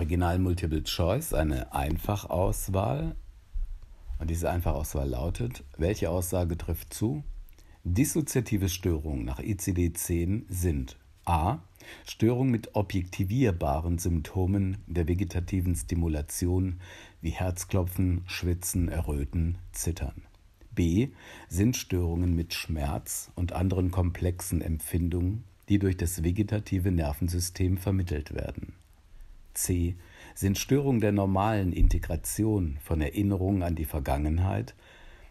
Original Multiple Choice eine Einfachauswahl. Und diese Einfachauswahl lautet, welche Aussage trifft zu? Dissoziative Störungen nach ICD-10 sind a. Störungen mit objektivierbaren Symptomen der vegetativen Stimulation wie Herzklopfen, Schwitzen, Erröten, Zittern. B. Sind Störungen mit Schmerz und anderen komplexen Empfindungen, die durch das vegetative Nervensystem vermittelt werden. C sind Störungen der normalen Integration von Erinnerungen an die Vergangenheit,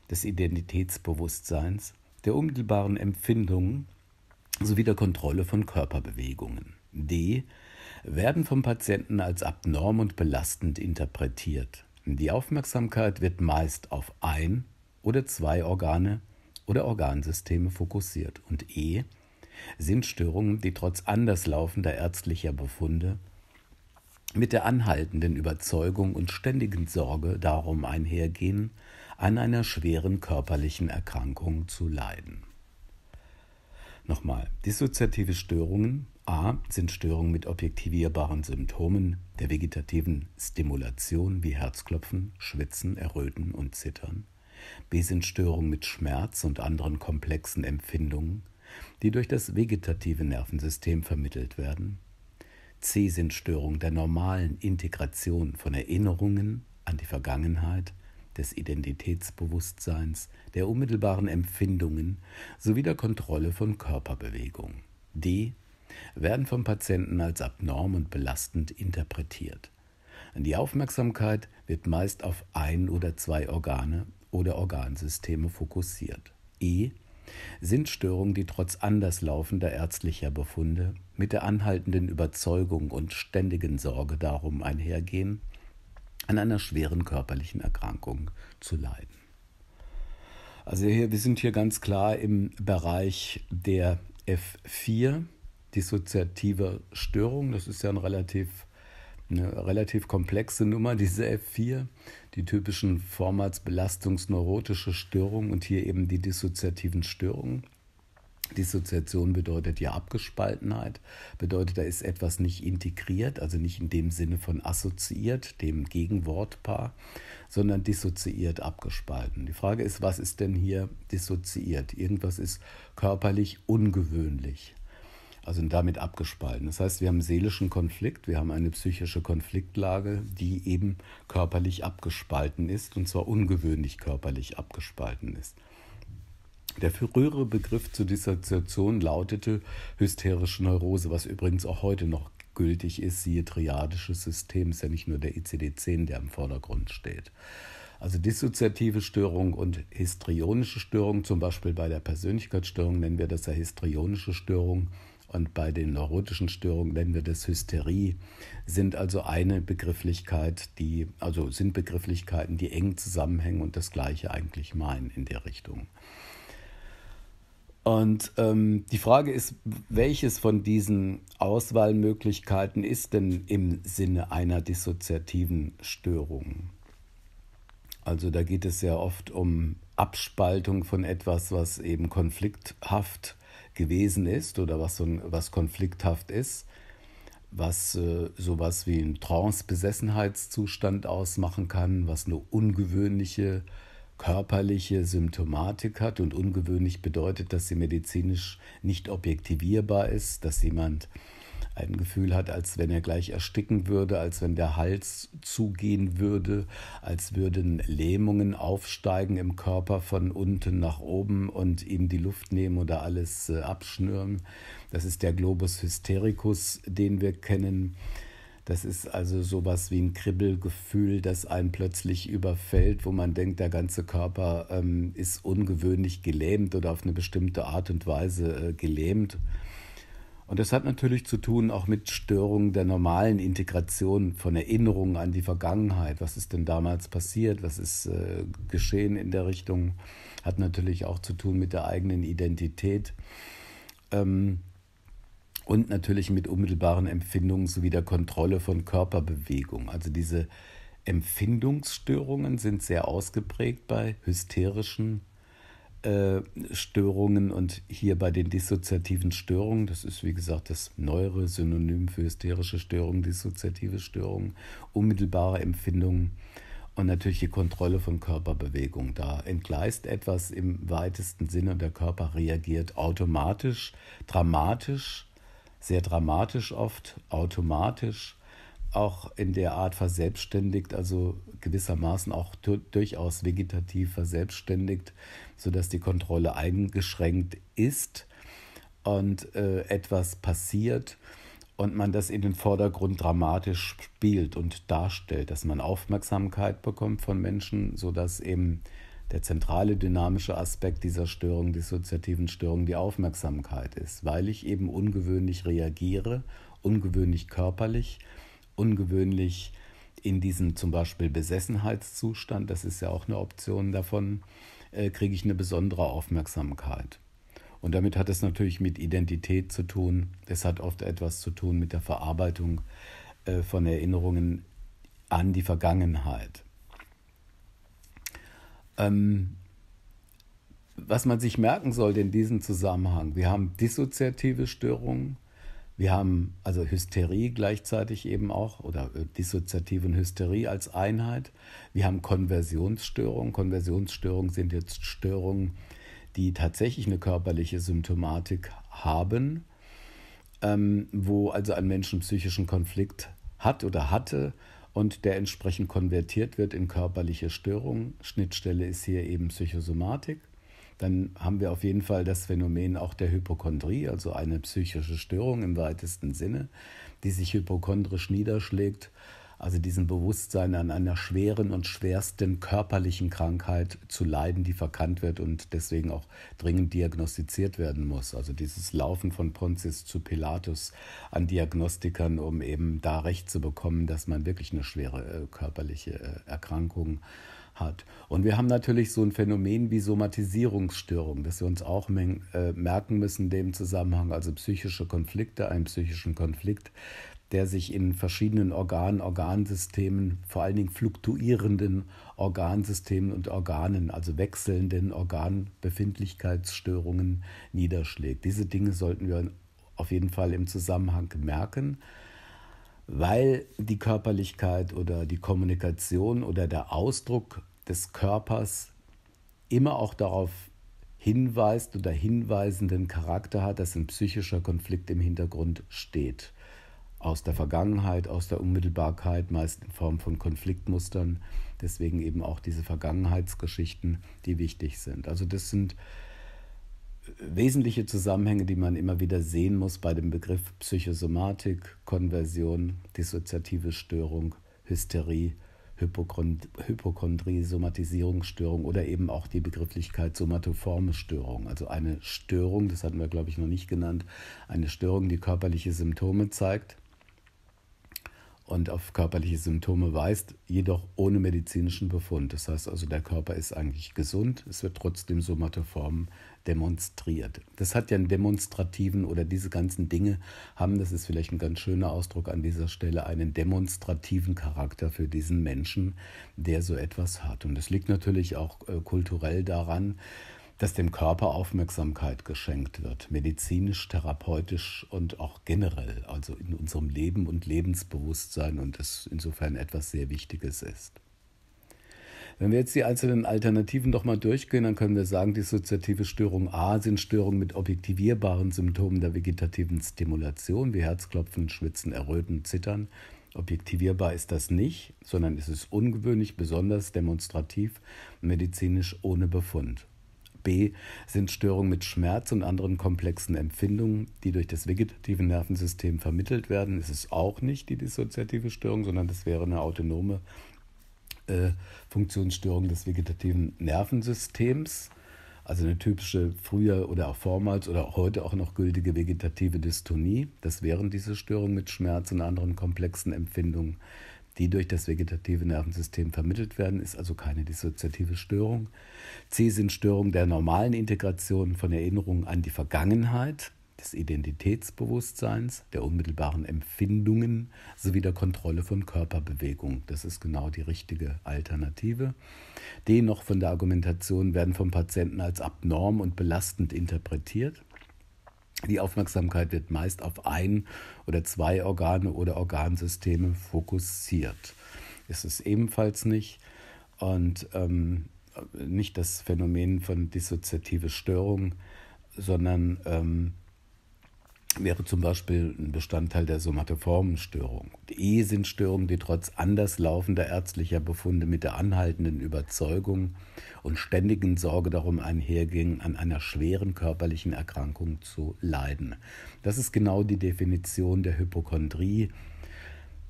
des Identitätsbewusstseins, der unmittelbaren Empfindungen sowie der Kontrolle von Körperbewegungen. D werden vom Patienten als abnorm und belastend interpretiert. Die Aufmerksamkeit wird meist auf ein oder zwei Organe oder Organsysteme fokussiert und E sind Störungen, die trotz anderslaufender ärztlicher Befunde mit der anhaltenden Überzeugung und ständigen Sorge darum einhergehen, an einer schweren körperlichen Erkrankung zu leiden. Nochmal, dissoziative Störungen a sind Störungen mit objektivierbaren Symptomen der vegetativen Stimulation wie Herzklopfen, Schwitzen, Erröten und Zittern. B sind Störungen mit Schmerz und anderen komplexen Empfindungen, die durch das vegetative Nervensystem vermittelt werden C sind Störungen der normalen Integration von Erinnerungen an die Vergangenheit, des Identitätsbewusstseins, der unmittelbaren Empfindungen sowie der Kontrolle von Körperbewegung. D werden vom Patienten als abnorm und belastend interpretiert. Die Aufmerksamkeit wird meist auf ein oder zwei Organe oder Organsysteme fokussiert. E sind Störungen, die trotz anders laufender ärztlicher Befunde mit der anhaltenden Überzeugung und ständigen Sorge darum einhergehen, an einer schweren körperlichen Erkrankung zu leiden. Also hier, wir sind hier ganz klar im Bereich der F4, dissoziative Störung. Das ist ja ein relativ eine relativ komplexe Nummer, diese F4, die typischen Formats belastungsneurotische Störungen und hier eben die dissoziativen Störungen. Dissoziation bedeutet ja Abgespaltenheit, bedeutet, da ist etwas nicht integriert, also nicht in dem Sinne von assoziiert, dem Gegenwortpaar, sondern dissoziiert abgespalten. Die Frage ist, was ist denn hier dissoziiert? Irgendwas ist körperlich ungewöhnlich also damit abgespalten. Das heißt, wir haben seelischen Konflikt, wir haben eine psychische Konfliktlage, die eben körperlich abgespalten ist und zwar ungewöhnlich körperlich abgespalten ist. Der frühere Begriff zur Dissoziation lautete hysterische Neurose, was übrigens auch heute noch gültig ist, siehe triadisches System, ist ja nicht nur der ICD-10, der im Vordergrund steht. Also dissoziative Störung und histrionische Störung, zum Beispiel bei der Persönlichkeitsstörung nennen wir das ja histrionische Störung und bei den neurotischen Störungen nennen wir das Hysterie, sind also eine Begrifflichkeit, die, also sind Begrifflichkeiten, die eng zusammenhängen und das Gleiche eigentlich meinen in der Richtung. Und ähm, die Frage ist, welches von diesen Auswahlmöglichkeiten ist denn im Sinne einer dissoziativen Störung? Also da geht es ja oft um Abspaltung von etwas, was eben konflikthaft gewesen ist oder was, so ein, was konflikthaft ist, was äh, sowas wie einen Trance-Besessenheitszustand ausmachen kann, was eine ungewöhnliche körperliche Symptomatik hat und ungewöhnlich bedeutet, dass sie medizinisch nicht objektivierbar ist, dass jemand ein Gefühl hat, als wenn er gleich ersticken würde, als wenn der Hals zugehen würde, als würden Lähmungen aufsteigen im Körper von unten nach oben und ihm die Luft nehmen oder alles äh, abschnüren. Das ist der Globus hystericus, den wir kennen. Das ist also sowas wie ein Kribbelgefühl, das einen plötzlich überfällt, wo man denkt, der ganze Körper ähm, ist ungewöhnlich gelähmt oder auf eine bestimmte Art und Weise äh, gelähmt. Und das hat natürlich zu tun auch mit Störungen der normalen Integration von Erinnerungen an die Vergangenheit. Was ist denn damals passiert? Was ist äh, geschehen in der Richtung? Hat natürlich auch zu tun mit der eigenen Identität. Ähm, und natürlich mit unmittelbaren Empfindungen sowie der Kontrolle von Körperbewegung. Also diese Empfindungsstörungen sind sehr ausgeprägt bei hysterischen Störungen und hier bei den dissoziativen Störungen, das ist wie gesagt das neuere Synonym für hysterische Störungen, dissoziative Störungen, unmittelbare Empfindungen und natürlich die Kontrolle von Körperbewegung. Da entgleist etwas im weitesten Sinne und der Körper reagiert automatisch, dramatisch, sehr dramatisch oft, automatisch auch in der Art verselbstständigt, also gewissermaßen auch durchaus vegetativ verselbstständigt sodass die Kontrolle eingeschränkt ist und äh, etwas passiert und man das in den Vordergrund dramatisch spielt und darstellt, dass man Aufmerksamkeit bekommt von Menschen, sodass eben der zentrale dynamische Aspekt dieser Störung, dissoziativen Störung, die Aufmerksamkeit ist, weil ich eben ungewöhnlich reagiere, ungewöhnlich körperlich, ungewöhnlich in diesem zum Beispiel Besessenheitszustand, das ist ja auch eine Option davon, äh, kriege ich eine besondere Aufmerksamkeit. Und damit hat es natürlich mit Identität zu tun. Es hat oft etwas zu tun mit der Verarbeitung äh, von Erinnerungen an die Vergangenheit. Ähm, was man sich merken sollte in diesem Zusammenhang, wir haben dissoziative Störungen, wir haben also Hysterie gleichzeitig eben auch oder äh, dissoziative und Hysterie als Einheit. Wir haben Konversionsstörungen. Konversionsstörungen sind jetzt Störungen, die tatsächlich eine körperliche Symptomatik haben, ähm, wo also ein Mensch einen psychischen Konflikt hat oder hatte und der entsprechend konvertiert wird in körperliche Störungen. Schnittstelle ist hier eben Psychosomatik dann haben wir auf jeden Fall das Phänomen auch der Hypochondrie, also eine psychische Störung im weitesten Sinne, die sich hypochondrisch niederschlägt, also diesem Bewusstsein an einer schweren und schwersten körperlichen Krankheit zu leiden, die verkannt wird und deswegen auch dringend diagnostiziert werden muss. Also dieses Laufen von Pontius zu Pilatus an Diagnostikern, um eben da recht zu bekommen, dass man wirklich eine schwere äh, körperliche äh, Erkrankung hat hat. Und wir haben natürlich so ein Phänomen wie Somatisierungsstörung, das wir uns auch äh, merken müssen in dem Zusammenhang, also psychische Konflikte, einen psychischen Konflikt, der sich in verschiedenen Organen, Organsystemen, vor allen Dingen fluktuierenden Organsystemen und Organen, also wechselnden Organbefindlichkeitsstörungen niederschlägt. Diese Dinge sollten wir auf jeden Fall im Zusammenhang merken weil die Körperlichkeit oder die Kommunikation oder der Ausdruck des Körpers immer auch darauf hinweist oder hinweisenden Charakter hat, dass ein psychischer Konflikt im Hintergrund steht. Aus der Vergangenheit, aus der Unmittelbarkeit, meist in Form von Konfliktmustern. Deswegen eben auch diese Vergangenheitsgeschichten, die wichtig sind. Also das sind äh, wesentliche Zusammenhänge, die man immer wieder sehen muss bei dem Begriff Psychosomatik, Konversion, dissoziative Störung, Hysterie Hypochond Hypochondrie, Somatisierungsstörung oder eben auch die Begrifflichkeit somatoforme Störung. Also eine Störung, das hatten wir, glaube ich, noch nicht genannt, eine Störung, die körperliche Symptome zeigt und auf körperliche Symptome weist, jedoch ohne medizinischen Befund. Das heißt also, der Körper ist eigentlich gesund, es wird trotzdem somatoform demonstriert. Das hat ja einen demonstrativen oder diese ganzen Dinge haben, das ist vielleicht ein ganz schöner Ausdruck an dieser Stelle, einen demonstrativen Charakter für diesen Menschen, der so etwas hat. Und das liegt natürlich auch äh, kulturell daran, dass dem Körper Aufmerksamkeit geschenkt wird, medizinisch, therapeutisch und auch generell, also in unserem Leben und Lebensbewusstsein und das insofern etwas sehr Wichtiges ist. Wenn wir jetzt die einzelnen Alternativen doch mal durchgehen, dann können wir sagen, dissoziative Störung A sind Störungen mit objektivierbaren Symptomen der vegetativen Stimulation, wie Herzklopfen, Schwitzen, Erröten, Zittern. Objektivierbar ist das nicht, sondern es ist ungewöhnlich, besonders demonstrativ, medizinisch ohne Befund. B sind Störungen mit Schmerz und anderen komplexen Empfindungen, die durch das vegetative Nervensystem vermittelt werden. Es ist auch nicht die dissoziative Störung, sondern das wäre eine autonome äh, Funktionsstörung des vegetativen Nervensystems. Also eine typische früher oder auch vormals oder heute auch noch gültige vegetative Dystonie. Das wären diese Störungen mit Schmerz und anderen komplexen Empfindungen, die durch das vegetative Nervensystem vermittelt werden, ist also keine dissoziative Störung. C sind Störungen der normalen Integration von Erinnerungen an die Vergangenheit, des Identitätsbewusstseins, der unmittelbaren Empfindungen sowie der Kontrolle von Körperbewegung. Das ist genau die richtige Alternative. D noch von der Argumentation werden vom Patienten als abnorm und belastend interpretiert. Die Aufmerksamkeit wird meist auf ein oder zwei Organe oder Organsysteme fokussiert. Ist es ebenfalls nicht. Und ähm, nicht das Phänomen von dissoziative Störung, sondern ähm, wäre zum Beispiel ein Bestandteil der Somatoformenstörung. Die e Störungen, die trotz anders laufender ärztlicher Befunde mit der anhaltenden Überzeugung und ständigen Sorge darum einhergingen, an einer schweren körperlichen Erkrankung zu leiden. Das ist genau die Definition der Hypochondrie,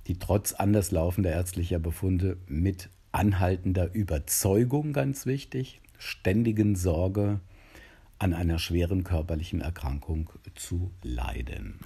die trotz anders laufender ärztlicher Befunde mit anhaltender Überzeugung, ganz wichtig, ständigen Sorge an einer schweren körperlichen Erkrankung zu leiden.